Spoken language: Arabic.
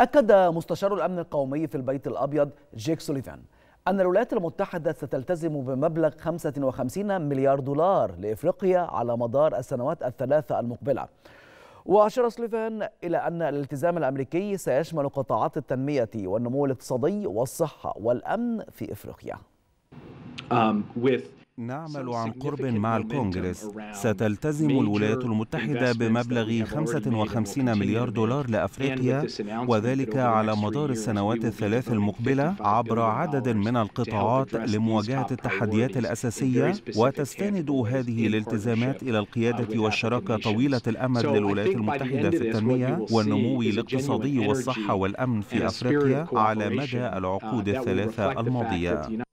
أكد مستشار الأمن القومي في البيت الأبيض جيك سوليفان أن الولايات المتحدة ستلتزم بمبلغ 55 مليار دولار لإفريقيا على مدار السنوات الثلاثة المقبلة وأشار سليفان إلى أن الالتزام الأمريكي سيشمل قطاعات التنمية والنمو الاقتصادي والصحة والأمن في إفريقيا. Um, with نعمل عن قرب مع الكونغرس ستلتزم الولايات المتحدة بمبلغ 55 مليار دولار لأفريقيا وذلك على مدار السنوات الثلاث المقبلة عبر عدد من القطاعات لمواجهة التحديات الأساسية وتستند هذه الالتزامات إلى uh, القيادة والشراكة طويلة الأمد للولايات المتحدة في التنمية والنمو الاقتصادي والصحة والأمن في أفريقيا على مدى uh, العقود الثلاثة الماضية